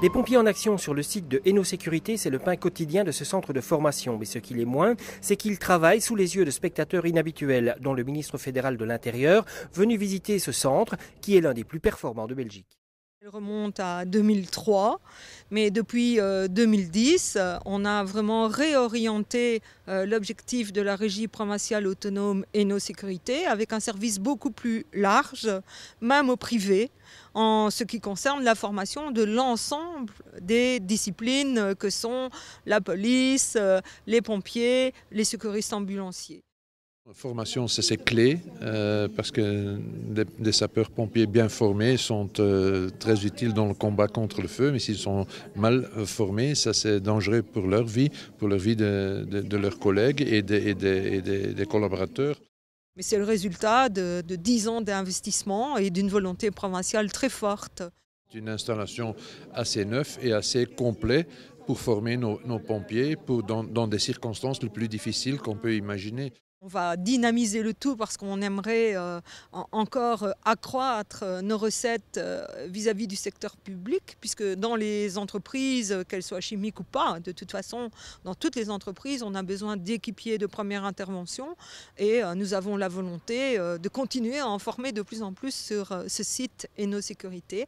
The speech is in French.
Les pompiers en action sur le site de Eno Sécurité, c'est le pain quotidien de ce centre de formation. Mais ce qu'il est moins, c'est qu'il travaille sous les yeux de spectateurs inhabituels, dont le ministre fédéral de l'Intérieur, venu visiter ce centre qui est l'un des plus performants de Belgique. Elle remonte à 2003, mais depuis 2010, euh, euh, on a vraiment réorienté euh, l'objectif de la régie provinciale autonome et nos sécurités avec un service beaucoup plus large, même au privé, en ce qui concerne la formation de l'ensemble des disciplines que sont la police, les pompiers, les secouristes ambulanciers formation, c'est clé euh, parce que des, sapeurs-pompiers bien formés sont euh, très utiles dans le combat contre le feu, mais s'ils sont mal euh, formés, ça c'est dangereux pour leur vie, pour la vie de, leurs collègues et, des collaborateurs. Mais c'est le résultat de, dix 10 ans d'investissement et d'une volonté provinciale très forte. C'est une installation assez neuve et assez complète pour former nos, pompiers pour, dans, dans des circonstances les plus difficiles qu'on peut imaginer. On va dynamiser le tout parce qu'on aimerait euh, encore euh, accroître euh, nos recettes vis-à-vis du secteur public, puisque dans les entreprises, qu'elles soient chimiques ou pas, de toute façon, dans toutes les entreprises, on a besoin d'équipiers de première intervention et nous avons la volonté de continuer à en former de plus en plus sur ce site et nos sécurités.